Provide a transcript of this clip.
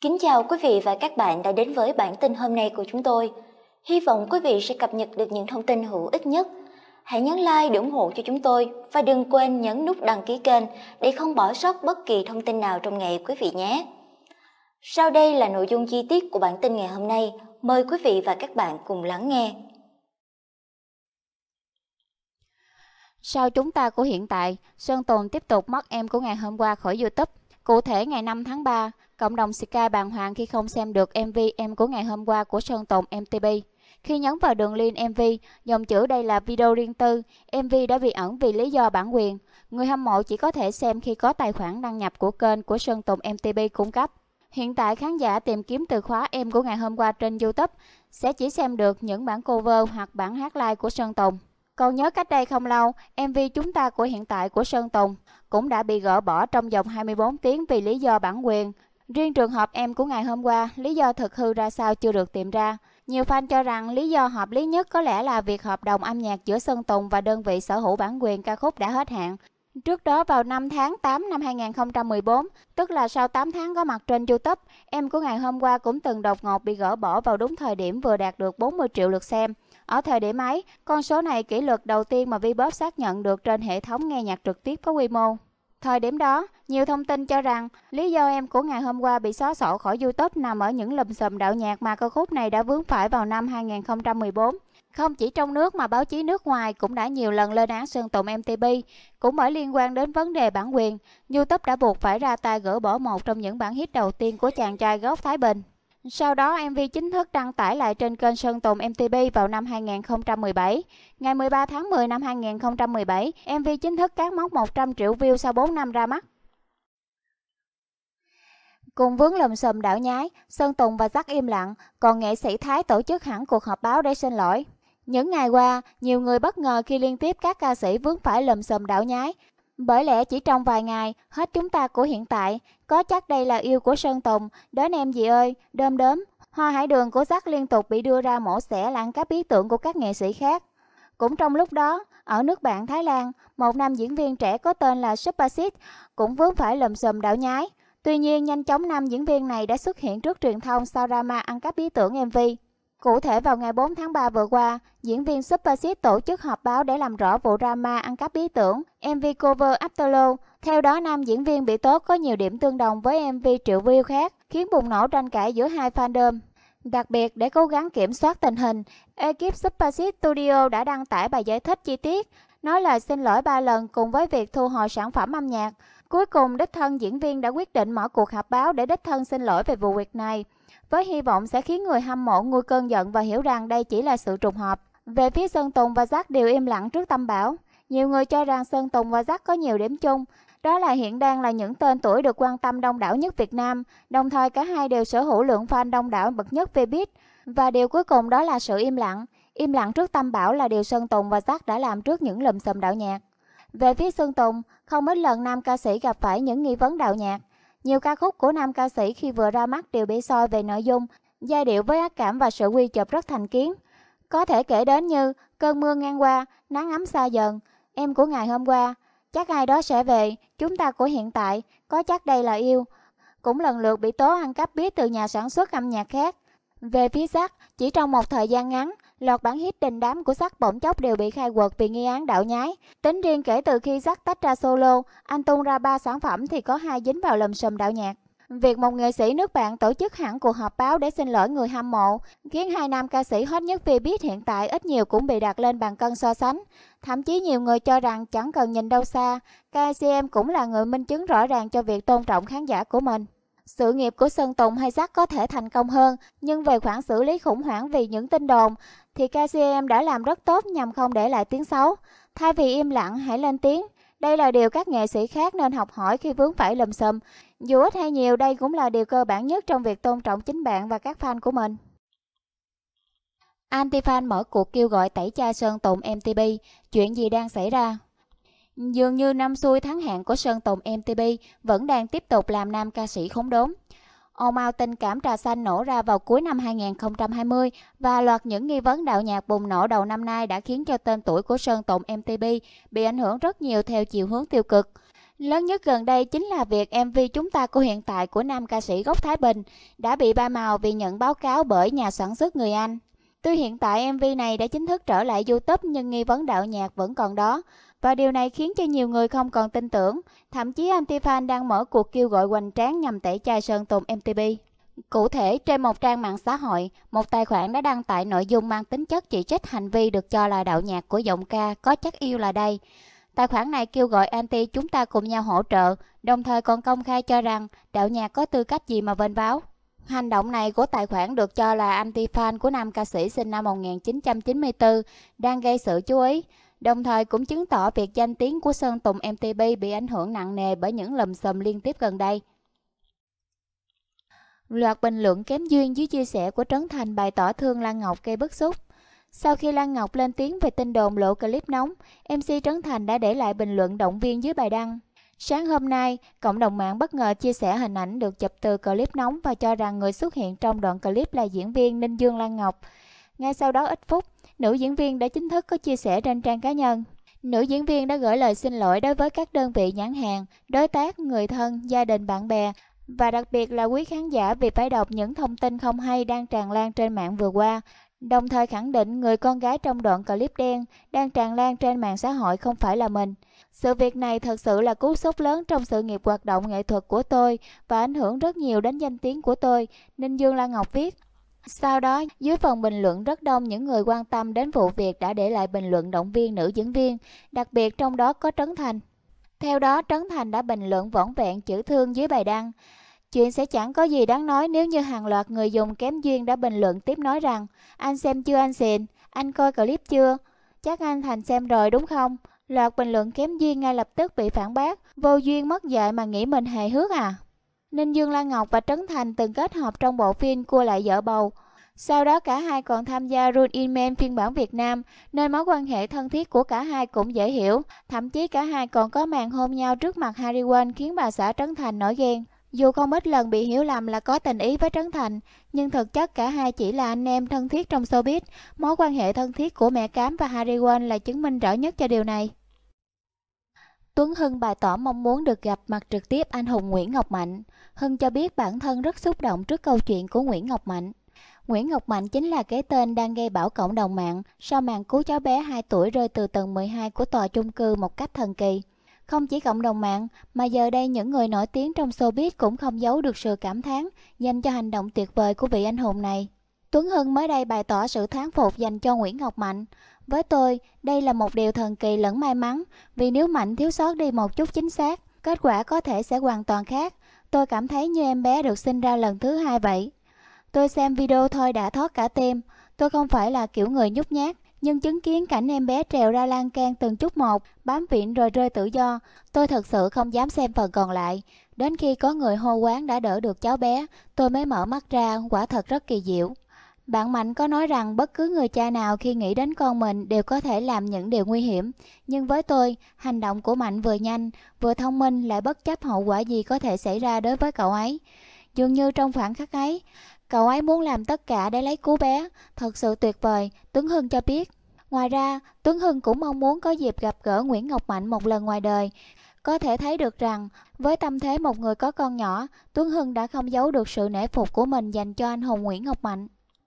Kính chào quý vị và các bạn đã đến với bản tin hôm nay của chúng tôi. Hy vọng quý vị sẽ cập nhật được những thông tin hữu ích nhất. Hãy nhấn like để ủng hộ cho chúng tôi và đừng quên nhấn nút đăng ký kênh để không bỏ sót bất kỳ thông tin nào trong ngày quý vị nhé. Sau đây là nội dung chi tiết của bản tin ngày hôm nay. Mời quý vị và các bạn cùng lắng nghe. Sau chúng ta của hiện tại, Sơn Tùng tiếp tục mất em của ngày hôm qua khỏi YouTube. Cụ thể ngày 5 tháng 3, cộng đồng Sky bàng hoàng khi không xem được MV Em của ngày hôm qua của Sơn Tùng MTP. Khi nhấn vào đường link MV, dòng chữ đây là video riêng tư, MV đã bị ẩn vì lý do bản quyền. Người hâm mộ chỉ có thể xem khi có tài khoản đăng nhập của kênh của Sơn Tùng MTP cung cấp. Hiện tại khán giả tìm kiếm từ khóa Em của ngày hôm qua trên YouTube sẽ chỉ xem được những bản cover hoặc bản hát live của Sơn Tùng còn nhớ cách đây không lâu, MV chúng ta của hiện tại của Sơn Tùng cũng đã bị gỡ bỏ trong vòng 24 tiếng vì lý do bản quyền. Riêng trường hợp em của ngày hôm qua, lý do thực hư ra sao chưa được tìm ra. Nhiều fan cho rằng lý do hợp lý nhất có lẽ là việc hợp đồng âm nhạc giữa Sơn Tùng và đơn vị sở hữu bản quyền ca khúc đã hết hạn. Trước đó vào năm tháng 8 năm 2014, tức là sau 8 tháng có mặt trên YouTube, em của ngày hôm qua cũng từng đột ngột bị gỡ bỏ vào đúng thời điểm vừa đạt được 40 triệu lượt xem. Ở thời điểm ấy, con số này kỷ lục đầu tiên mà Vbox xác nhận được trên hệ thống nghe nhạc trực tiếp có quy mô. Thời điểm đó, nhiều thông tin cho rằng lý do em của ngày hôm qua bị xóa sổ khỏi YouTube nằm ở những lùm xùm đạo nhạc mà ca khúc này đã vướng phải vào năm 2014. Không chỉ trong nước mà báo chí nước ngoài cũng đã nhiều lần lên án Sơn Tùng MTP. Cũng bởi liên quan đến vấn đề bản quyền, YouTube đã buộc phải ra tay gỡ bỏ một trong những bản hit đầu tiên của chàng trai gốc Thái Bình. Sau đó, MV chính thức đăng tải lại trên kênh Sơn Tùng MTV vào năm 2017. Ngày 13 tháng 10 năm 2017, MV chính thức cán mốc 100 triệu view sau 4 năm ra mắt. Cùng vướng lùm xùm đảo nhái, Sơn Tùng và Zack im lặng, còn nghệ sĩ Thái tổ chức hẳn cuộc họp báo để xin lỗi. Những ngày qua, nhiều người bất ngờ khi liên tiếp các ca sĩ vướng phải lùm xùm đảo nhái. Bởi lẽ chỉ trong vài ngày, hết chúng ta của hiện tại, có chắc đây là yêu của Sơn Tùng, đến em gì ơi, đơm đớm, hoa hải đường của giác liên tục bị đưa ra mổ xẻ lãng các ý tưởng của các nghệ sĩ khác. Cũng trong lúc đó, ở nước bạn Thái Lan, một nam diễn viên trẻ có tên là Supasit cũng vướng phải lùm xùm đảo nhái. Tuy nhiên, nhanh chóng nam diễn viên này đã xuất hiện trước truyền thông sau drama ăn cắp ý tưởng MV. Cụ thể vào ngày 4 tháng 3 vừa qua, diễn viên Super Seed tổ chức họp báo để làm rõ vụ drama ăn cắp ý tưởng MV cover Afterglow. Theo đó, nam diễn viên bị tố có nhiều điểm tương đồng với MV triệu view khác, khiến bùng nổ tranh cãi giữa hai fandom. Đặc biệt, để cố gắng kiểm soát tình hình, ekip Super Seed Studio đã đăng tải bài giải thích chi tiết, nói lời xin lỗi ba lần cùng với việc thu hồi sản phẩm âm nhạc. Cuối cùng, đích thân diễn viên đã quyết định mở cuộc họp báo để đích thân xin lỗi về vụ việc này với hy vọng sẽ khiến người hâm mộ nguôi cơn giận và hiểu rằng đây chỉ là sự trùng hợp. Về phía Sơn Tùng và Giác đều im lặng trước tâm bảo. Nhiều người cho rằng Sơn Tùng và Giác có nhiều điểm chung, đó là hiện đang là những tên tuổi được quan tâm đông đảo nhất Việt Nam, đồng thời cả hai đều sở hữu lượng fan đông đảo bậc nhất Vbiz. Và điều cuối cùng đó là sự im lặng. Im lặng trước tâm bảo là điều Sơn Tùng và Giác đã làm trước những lùm xùm đạo nhạc. Về phía Sơn Tùng, không ít lần nam ca sĩ gặp phải những nghi vấn đạo nhạc. Nhiều ca khúc của nam ca sĩ khi vừa ra mắt đều bị soi về nội dung, giai điệu với ác cảm và sự quy chụp rất thành kiến. Có thể kể đến như Cơn mưa ngang qua, Nắng ấm xa dần, Em của ngày hôm qua, Chắc ai đó sẽ về, Chúng ta của hiện tại, Có chắc đây là yêu. Cũng lần lượt bị tố ăn cắp biết từ nhà sản xuất âm nhạc khác. Về phía sắc, chỉ trong một thời gian ngắn, Loạt bản hit đình đám của Sắc bỗng chốc đều bị khai quật vì nghi án đạo nhái. Tính riêng kể từ khi Sắc tách ra solo, anh tung ra ba sản phẩm thì có hai dính vào lầm sùm đạo nhạc. Việc một nghệ sĩ nước bạn tổ chức hẳn cuộc họp báo để xin lỗi người hâm mộ, khiến hai nam ca sĩ hot nhất vì biết hiện tại ít nhiều cũng bị đặt lên bàn cân so sánh. Thậm chí nhiều người cho rằng chẳng cần nhìn đâu xa, KCM cũng là người minh chứng rõ ràng cho việc tôn trọng khán giả của mình. Sự nghiệp của Sơn Tùng hay Zack có thể thành công hơn, nhưng về khoản xử lý khủng hoảng vì những tin đồn thì KCM đã làm rất tốt nhằm không để lại tiếng xấu. Thay vì im lặng, hãy lên tiếng. Đây là điều các nghệ sĩ khác nên học hỏi khi vướng phải lùm xùm. Dù ít hay nhiều, đây cũng là điều cơ bản nhất trong việc tôn trọng chính bạn và các fan của mình. Antifan mở cuộc kêu gọi tẩy chay Sơn Tùng MTB, chuyện gì đang xảy ra? Dường như năm xuôi tháng hạn của Sơn Tùng MTB vẫn đang tiếp tục làm nam ca sĩ khốn đốn. Ồn ào tình cảm trà xanh nổ ra vào cuối năm 2020 và loạt những nghi vấn đạo nhạc bùng nổ đầu năm nay đã khiến cho tên tuổi của Sơn Tùng MTP bị ảnh hưởng rất nhiều theo chiều hướng tiêu cực. Lớn nhất gần đây chính là việc MV Chúng ta của hiện tại của nam ca sĩ gốc Thái Bình đã bị ba màu vì nhận báo cáo bởi nhà sản xuất người Anh. Tuy hiện tại MV này đã chính thức trở lại YouTube nhưng nghi vấn đạo nhạc vẫn còn đó. Và điều này khiến cho nhiều người không còn tin tưởng. Thậm chí anti-fan đang mở cuộc kêu gọi hoành tráng nhằm tẩy chay Sơn Tùng MTP. Cụ thể, trên một trang mạng xã hội, một tài khoản đã đăng tải nội dung mang tính chất chỉ trích hành vi được cho là đạo nhạc của giọng ca có chắc yêu là đây. Tài khoản này kêu gọi anti chúng ta cùng nhau hỗ trợ, đồng thời còn công khai cho rằng đạo nhạc có tư cách gì mà vênh báo. Hành động này của tài khoản được cho là anti-fan của nam ca sĩ sinh năm 1994 đang gây sự chú ý, đồng thời cũng chứng tỏ việc danh tiếng của Sơn Tùng MTP bị ảnh hưởng nặng nề bởi những lầm xùm liên tiếp gần đây. Loạt bình luận kém duyên dưới chia sẻ của Trấn Thành bày tỏ thương Lan Ngọc gây bức xúc. Sau khi Lan Ngọc lên tiếng về tin đồn lộ clip nóng, MC Trấn Thành đã để lại bình luận động viên dưới bài đăng. Sáng hôm nay, cộng đồng mạng bất ngờ chia sẻ hình ảnh được chụp từ clip nóng và cho rằng người xuất hiện trong đoạn clip là diễn viên Ninh Dương Lan Ngọc. Ngay sau đó ít phút, nữ diễn viên đã chính thức có chia sẻ trên trang cá nhân. Nữ diễn viên đã gửi lời xin lỗi đối với các đơn vị nhãn hàng, đối tác, người thân, gia đình, bạn bè và đặc biệt là quý khán giả vì phải đọc những thông tin không hay đang tràn lan trên mạng vừa qua. Đồng thời khẳng định người con gái trong đoạn clip đen đang tràn lan trên mạng xã hội không phải là mình. Sự việc này thật sự là cú sốc lớn trong sự nghiệp hoạt động nghệ thuật của tôi và ảnh hưởng rất nhiều đến danh tiếng của tôi, Ninh Dương Lan Ngọc viết. Sau đó, dưới phần bình luận rất đông những người quan tâm đến vụ việc đã để lại bình luận động viên nữ diễn viên, đặc biệt trong đó có Trấn Thành. Theo đó, Trấn Thành đã bình luận võn vẹn chữ thương dưới bài đăng. Chuyện sẽ chẳng có gì đáng nói nếu như hàng loạt người dùng kém duyên đã bình luận tiếp nói rằng Anh xem chưa anh xịn, anh coi clip chưa? Chắc anh Thành xem rồi đúng không? Loạt bình luận kém duyên ngay lập tức bị phản bác, vô duyên mất dạy mà nghĩ mình hề hước à? Ninh Dương Lan Ngọc và Trấn Thành từng kết hợp trong bộ phim Cua lại vợ bầu. Sau đó cả hai còn tham gia Rule In Man phiên bản Việt Nam, nơi mối quan hệ thân thiết của cả hai cũng dễ hiểu. Thậm chí cả hai còn có màn hôn nhau trước mặt Harry Won khiến bà xã Trấn Thành nổi ghen. Dù không ít lần bị hiểu lầm là có tình ý với Trấn Thành, nhưng thực chất cả hai chỉ là anh em thân thiết trong showbiz. Mối quan hệ thân thiết của mẹ Cám và Harry Won là chứng minh rõ nhất cho điều này. Tuấn Hưng bày tỏ mong muốn được gặp mặt trực tiếp anh hùng Nguyễn Ngọc Mạnh. Hưng cho biết bản thân rất xúc động trước câu chuyện của Nguyễn Ngọc Mạnh. Nguyễn Ngọc Mạnh chính là cái tên đang gây bão cộng đồng mạng sau màn cứu cháu bé 2 tuổi rơi từ tầng 12 của tòa chung cư một cách thần kỳ. Không chỉ cộng đồng mạng, mà giờ đây những người nổi tiếng trong showbiz cũng không giấu được sự cảm thán dành cho hành động tuyệt vời của vị anh hùng này. Tuấn Hưng mới đây bày tỏ sự thán phục dành cho Nguyễn Ngọc Mạnh. Với tôi, đây là một điều thần kỳ lẫn may mắn, vì nếu Mạnh thiếu sót đi một chút chính xác, kết quả có thể sẽ hoàn toàn khác. Tôi cảm thấy như em bé được sinh ra lần thứ hai vậy. Tôi xem video thôi đã thoát cả tim. Tôi không phải là kiểu người nhút nhát, nhưng chứng kiến cảnh em bé trèo ra lan can từng chút một, bám viện rồi rơi tự do, tôi thật sự không dám xem phần còn lại. Đến khi có người hô quán đã đỡ được cháu bé, tôi mới mở mắt ra, quả thật rất kỳ diệu. Bạn Mạnh có nói rằng bất cứ người cha nào khi nghĩ đến con mình đều có thể làm những điều nguy hiểm. Nhưng với tôi, hành động của Mạnh vừa nhanh, vừa thông minh lại bất chấp hậu quả gì có thể xảy ra đối với cậu ấy. Dường như trong khoảng khắc ấy, Cậu ấy muốn làm tất cả để lấy cứu bé, thật sự tuyệt vời, Tuấn Hưng cho biết. Ngoài ra, Tuấn Hưng cũng mong muốn có dịp gặp gỡ Nguyễn Ngọc Mạnh một lần ngoài đời. Có thể thấy được rằng, với tâm thế một người có con nhỏ, Tuấn Hưng đã không giấu được sự nể phục của mình dành cho anh hùng Nguyễn Ngọc Mạnh.